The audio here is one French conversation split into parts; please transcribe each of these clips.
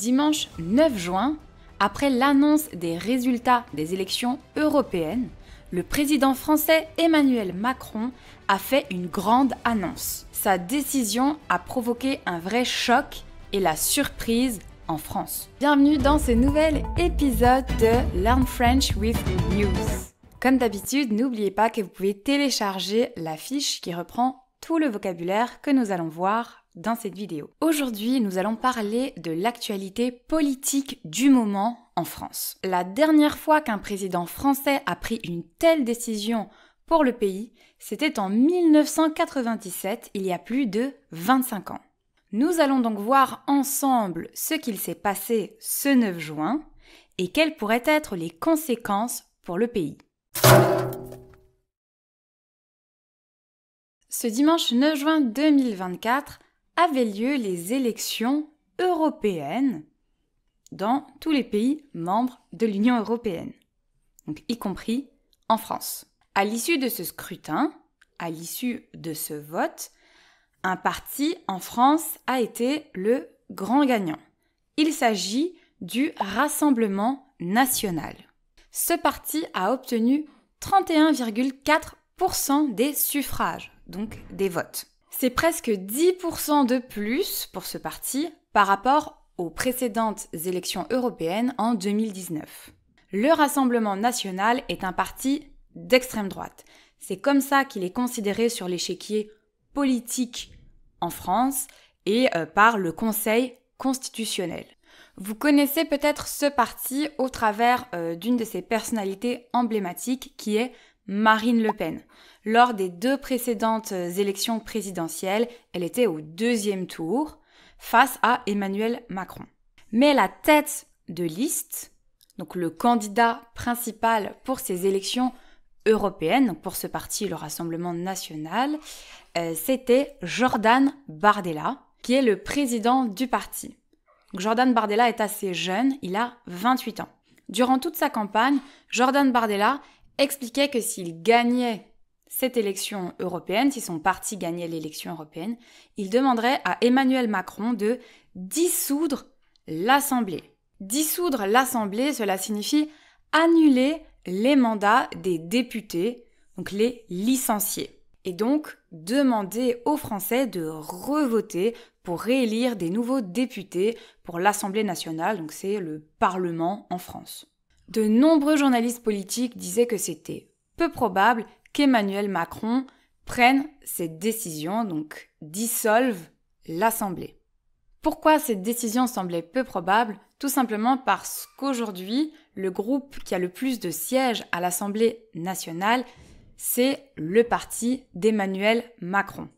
dimanche 9 juin, après l'annonce des résultats des élections européennes, le président français Emmanuel Macron a fait une grande annonce. Sa décision a provoqué un vrai choc et la surprise en France. Bienvenue dans ce nouvel épisode de Learn French with News. Comme d'habitude, n'oubliez pas que vous pouvez télécharger la fiche qui reprend tout le vocabulaire que nous allons voir dans cette vidéo. Aujourd'hui, nous allons parler de l'actualité politique du moment en France. La dernière fois qu'un président français a pris une telle décision pour le pays, c'était en 1997, il y a plus de 25 ans. Nous allons donc voir ensemble ce qu'il s'est passé ce 9 juin et quelles pourraient être les conséquences pour le pays. Ce dimanche 9 juin 2024, avaient lieu les élections européennes dans tous les pays membres de l'Union européenne, y compris en France. À l'issue de ce scrutin, à l'issue de ce vote, un parti en France a été le grand gagnant. Il s'agit du Rassemblement national. Ce parti a obtenu 31,4% des suffrages, donc des votes. C'est presque 10% de plus pour ce parti par rapport aux précédentes élections européennes en 2019. Le Rassemblement national est un parti d'extrême droite. C'est comme ça qu'il est considéré sur l'échiquier politique en France et euh, par le Conseil constitutionnel. Vous connaissez peut-être ce parti au travers euh, d'une de ses personnalités emblématiques qui est Marine Le Pen. Lors des deux précédentes élections présidentielles, elle était au deuxième tour face à Emmanuel Macron. Mais la tête de liste, donc le candidat principal pour ces élections européennes, pour ce parti, le Rassemblement national, euh, c'était Jordan Bardella, qui est le président du parti. Jordan Bardella est assez jeune, il a 28 ans. Durant toute sa campagne, Jordan Bardella expliquait que s'il gagnait cette élection européenne, si son parti gagnait l'élection européenne, il demanderait à Emmanuel Macron de dissoudre l'Assemblée. Dissoudre l'Assemblée, cela signifie annuler les mandats des députés, donc les licenciés. Et donc demander aux Français de revoter pour réélire des nouveaux députés pour l'Assemblée nationale, donc c'est le Parlement en France. De nombreux journalistes politiques disaient que c'était peu probable, qu'Emmanuel Macron prenne cette décision, donc dissolve l'Assemblée. Pourquoi cette décision semblait peu probable Tout simplement parce qu'aujourd'hui, le groupe qui a le plus de sièges à l'Assemblée nationale, c'est le parti d'Emmanuel Macron.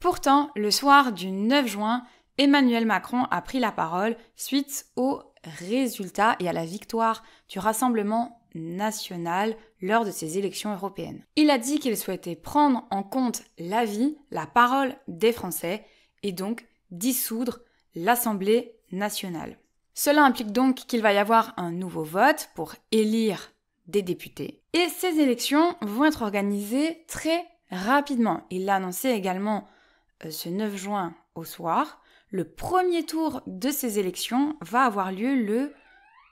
Pourtant, le soir du 9 juin, Emmanuel Macron a pris la parole suite aux résultats et à la victoire du Rassemblement nationale lors de ces élections européennes. Il a dit qu'il souhaitait prendre en compte l'avis, la parole des Français et donc dissoudre l'Assemblée nationale. Cela implique donc qu'il va y avoir un nouveau vote pour élire des députés. Et ces élections vont être organisées très rapidement. Il l'a annoncé également euh, ce 9 juin au soir. Le premier tour de ces élections va avoir lieu le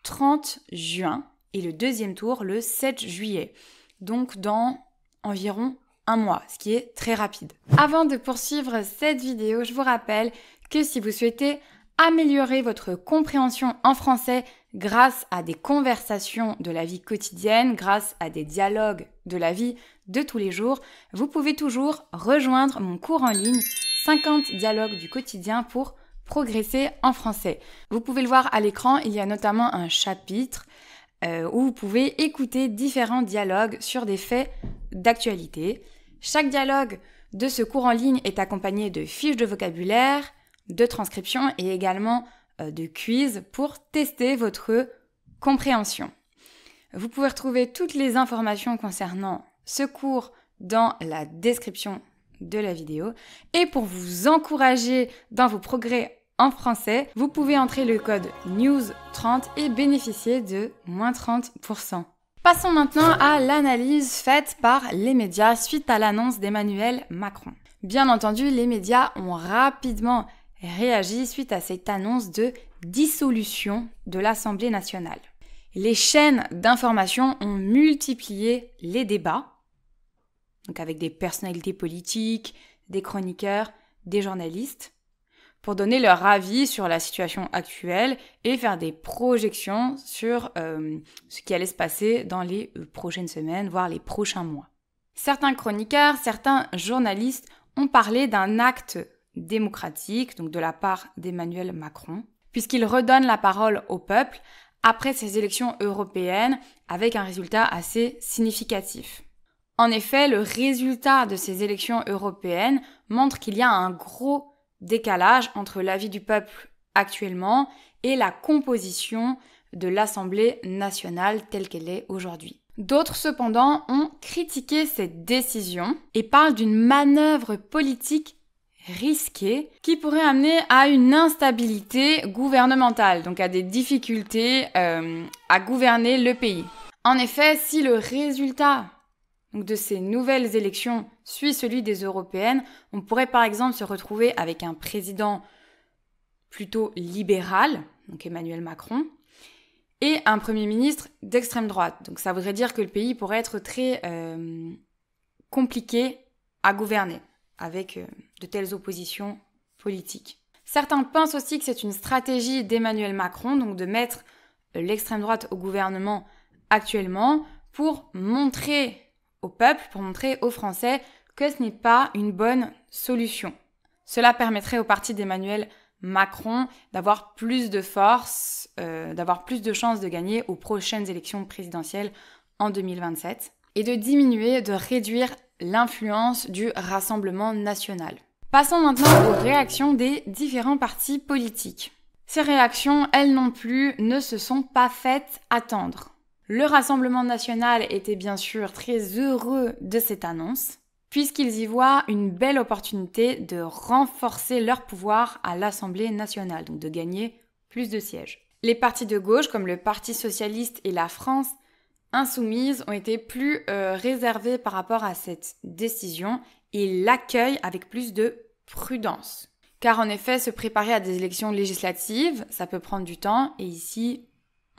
30 juin et le deuxième tour le 7 juillet. Donc dans environ un mois, ce qui est très rapide. Avant de poursuivre cette vidéo, je vous rappelle que si vous souhaitez améliorer votre compréhension en français grâce à des conversations de la vie quotidienne, grâce à des dialogues de la vie de tous les jours, vous pouvez toujours rejoindre mon cours en ligne 50 dialogues du quotidien pour progresser en français. Vous pouvez le voir à l'écran, il y a notamment un chapitre euh, où vous pouvez écouter différents dialogues sur des faits d'actualité. Chaque dialogue de ce cours en ligne est accompagné de fiches de vocabulaire, de transcription et également euh, de quiz pour tester votre compréhension. Vous pouvez retrouver toutes les informations concernant ce cours dans la description de la vidéo. Et pour vous encourager dans vos progrès en français, vous pouvez entrer le code NEWS30 et bénéficier de moins 30%. Passons maintenant à l'analyse faite par les médias suite à l'annonce d'Emmanuel Macron. Bien entendu, les médias ont rapidement réagi suite à cette annonce de dissolution de l'Assemblée nationale. Les chaînes d'information ont multiplié les débats, donc avec des personnalités politiques, des chroniqueurs, des journalistes pour donner leur avis sur la situation actuelle et faire des projections sur euh, ce qui allait se passer dans les euh, prochaines semaines, voire les prochains mois. Certains chroniqueurs, certains journalistes ont parlé d'un acte démocratique, donc de la part d'Emmanuel Macron, puisqu'il redonne la parole au peuple après ces élections européennes avec un résultat assez significatif. En effet, le résultat de ces élections européennes montre qu'il y a un gros décalage entre l'avis du peuple actuellement et la composition de l'Assemblée nationale telle qu'elle est aujourd'hui. D'autres, cependant, ont critiqué cette décision et parlent d'une manœuvre politique risquée qui pourrait amener à une instabilité gouvernementale, donc à des difficultés euh, à gouverner le pays. En effet, si le résultat de ces nouvelles élections suit celui des européennes, on pourrait par exemple se retrouver avec un président plutôt libéral, donc Emmanuel Macron, et un Premier ministre d'extrême droite. Donc ça voudrait dire que le pays pourrait être très euh, compliqué à gouverner avec euh, de telles oppositions politiques. Certains pensent aussi que c'est une stratégie d'Emmanuel Macron, donc de mettre euh, l'extrême droite au gouvernement actuellement pour montrer au peuple pour montrer aux Français que ce n'est pas une bonne solution. Cela permettrait au parti d'Emmanuel Macron d'avoir plus de force, euh, d'avoir plus de chances de gagner aux prochaines élections présidentielles en 2027 et de diminuer, de réduire l'influence du Rassemblement national. Passons maintenant aux réactions des différents partis politiques. Ces réactions, elles non plus, ne se sont pas faites attendre. Le Rassemblement national était bien sûr très heureux de cette annonce, puisqu'ils y voient une belle opportunité de renforcer leur pouvoir à l'Assemblée nationale, donc de gagner plus de sièges. Les partis de gauche, comme le Parti socialiste et la France insoumise, ont été plus euh, réservés par rapport à cette décision et l'accueillent avec plus de prudence. Car en effet, se préparer à des élections législatives, ça peut prendre du temps, et ici,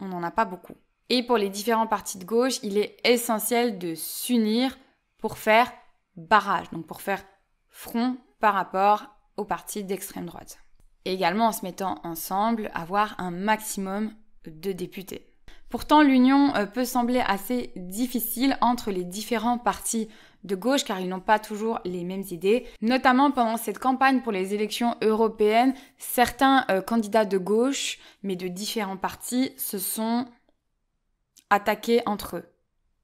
on n'en a pas beaucoup. Et pour les différents partis de gauche, il est essentiel de s'unir pour faire barrage, donc pour faire front par rapport aux partis d'extrême droite. Et également en se mettant ensemble, avoir un maximum de députés. Pourtant, l'union euh, peut sembler assez difficile entre les différents partis de gauche car ils n'ont pas toujours les mêmes idées. Notamment pendant cette campagne pour les élections européennes, certains euh, candidats de gauche, mais de différents partis, se sont attaquer entre eux.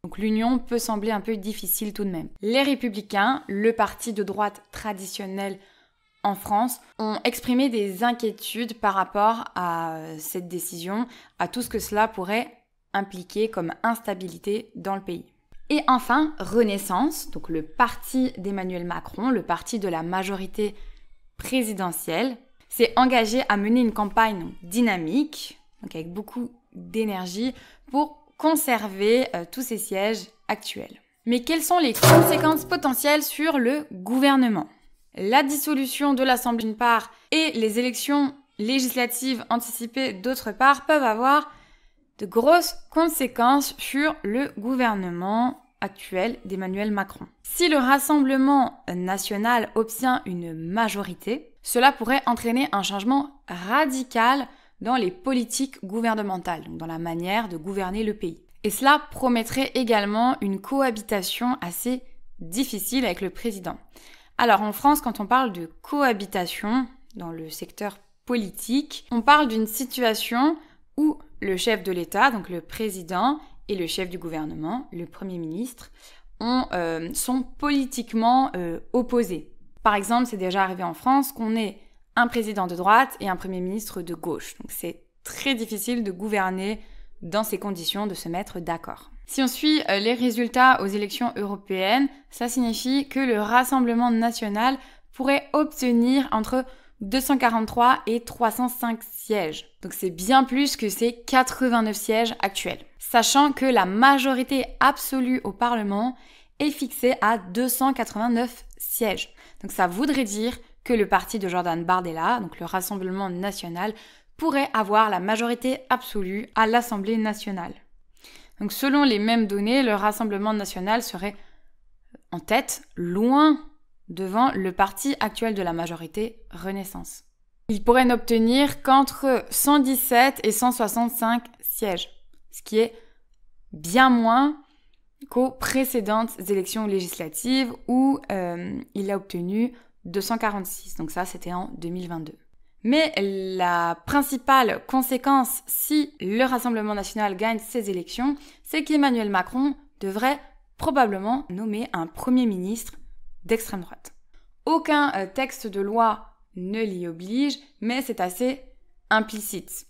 Donc l'union peut sembler un peu difficile tout de même. Les républicains, le parti de droite traditionnel en France, ont exprimé des inquiétudes par rapport à euh, cette décision, à tout ce que cela pourrait impliquer comme instabilité dans le pays. Et enfin, Renaissance, donc le parti d'Emmanuel Macron, le parti de la majorité présidentielle, s'est engagé à mener une campagne dynamique, donc avec beaucoup d'énergie, pour conserver euh, tous ces sièges actuels. Mais quelles sont les conséquences potentielles sur le gouvernement La dissolution de l'Assemblée d'une part et les élections législatives anticipées d'autre part peuvent avoir de grosses conséquences sur le gouvernement actuel d'Emmanuel Macron. Si le Rassemblement national obtient une majorité, cela pourrait entraîner un changement radical dans les politiques gouvernementales, donc dans la manière de gouverner le pays. Et cela promettrait également une cohabitation assez difficile avec le président. Alors en France, quand on parle de cohabitation dans le secteur politique, on parle d'une situation où le chef de l'État, donc le président, et le chef du gouvernement, le Premier ministre, ont, euh, sont politiquement euh, opposés. Par exemple, c'est déjà arrivé en France qu'on ait un président de droite et un Premier ministre de gauche. Donc c'est très difficile de gouverner dans ces conditions, de se mettre d'accord. Si on suit euh, les résultats aux élections européennes, ça signifie que le Rassemblement national pourrait obtenir entre 243 et 305 sièges. Donc c'est bien plus que ces 89 sièges actuels. Sachant que la majorité absolue au Parlement est fixée à 289 sièges. Donc ça voudrait dire que le parti de Jordan Bardella, donc le Rassemblement national, pourrait avoir la majorité absolue à l'Assemblée nationale. Donc selon les mêmes données, le Rassemblement national serait en tête, loin devant le parti actuel de la majorité, Renaissance. Il pourrait n'obtenir qu'entre 117 et 165 sièges, ce qui est bien moins qu'aux précédentes élections législatives où euh, il a obtenu 246. Donc ça, c'était en 2022. Mais la principale conséquence si le Rassemblement national gagne ses élections, c'est qu'Emmanuel Macron devrait probablement nommer un Premier ministre d'extrême droite. Aucun euh, texte de loi ne l'y oblige, mais c'est assez implicite.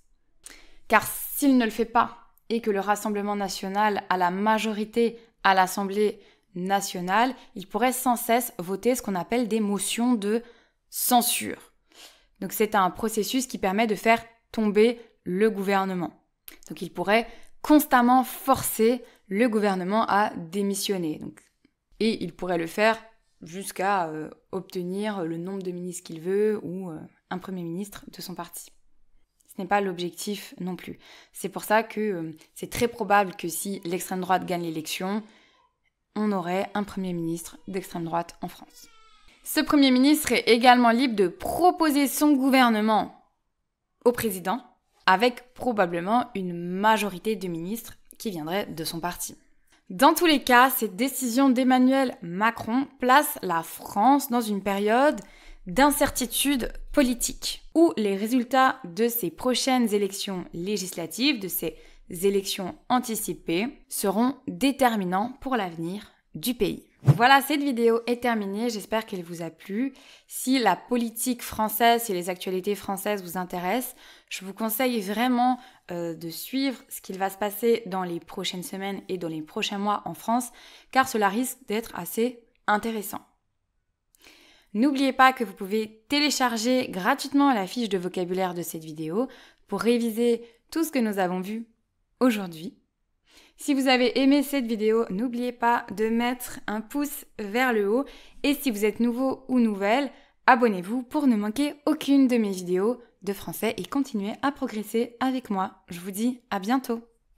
Car s'il ne le fait pas et que le Rassemblement national a la majorité à l'Assemblée nationale, il pourrait sans cesse voter ce qu'on appelle des motions de censure. Donc c'est un processus qui permet de faire tomber le gouvernement. Donc il pourrait constamment forcer le gouvernement à démissionner. et il pourrait le faire jusqu'à euh, obtenir le nombre de ministres qu'il veut ou euh, un premier ministre de son parti. Ce n'est pas l'objectif non plus. C'est pour ça que euh, c'est très probable que si l'extrême droite gagne l'élection, on aurait un Premier ministre d'extrême droite en France. Ce Premier ministre est également libre de proposer son gouvernement au président, avec probablement une majorité de ministres qui viendraient de son parti. Dans tous les cas, cette décision d'Emmanuel Macron place la France dans une période d'incertitude politique, où les résultats de ces prochaines élections législatives, de ces élections anticipées, seront déterminants pour l'avenir du pays. Voilà, cette vidéo est terminée, j'espère qu'elle vous a plu. Si la politique française, et les actualités françaises vous intéressent, je vous conseille vraiment euh, de suivre ce qu'il va se passer dans les prochaines semaines et dans les prochains mois en France, car cela risque d'être assez intéressant. N'oubliez pas que vous pouvez télécharger gratuitement la fiche de vocabulaire de cette vidéo pour réviser tout ce que nous avons vu aujourd'hui. Si vous avez aimé cette vidéo, n'oubliez pas de mettre un pouce vers le haut et si vous êtes nouveau ou nouvelle, abonnez-vous pour ne manquer aucune de mes vidéos de français et continuez à progresser avec moi. Je vous dis à bientôt